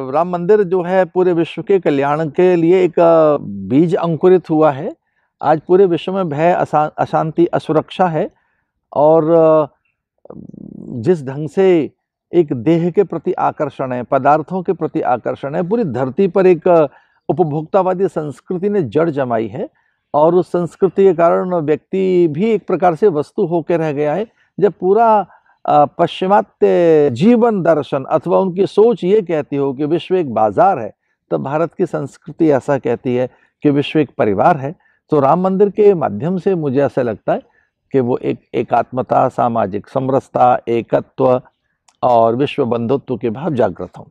तो राम मंदिर जो है पूरे विश्व के कल्याण के लिए एक बीज अंकुरित हुआ है आज पूरे विश्व में भय अशांति असुरक्षा है और जिस ढंग से एक देह के प्रति आकर्षण है पदार्थों के प्रति आकर्षण है पूरी धरती पर एक उपभोक्तावादी संस्कृति ने जड़ जमाई है और उस संस्कृति के कारण व्यक्ति भी एक प्रकार से वस्तु होकर रह गया है जब पूरा पश्चिमात्य जीवन दर्शन अथवा उनकी सोच ये कहती हो कि विश्व एक बाजार है तो भारत की संस्कृति ऐसा कहती है कि विश्व एक परिवार है तो राम मंदिर के माध्यम से मुझे ऐसा लगता है कि वो एक एकात्मता सामाजिक समरसता एकत्व और विश्व बंधुत्व के भाव जागृत होंगे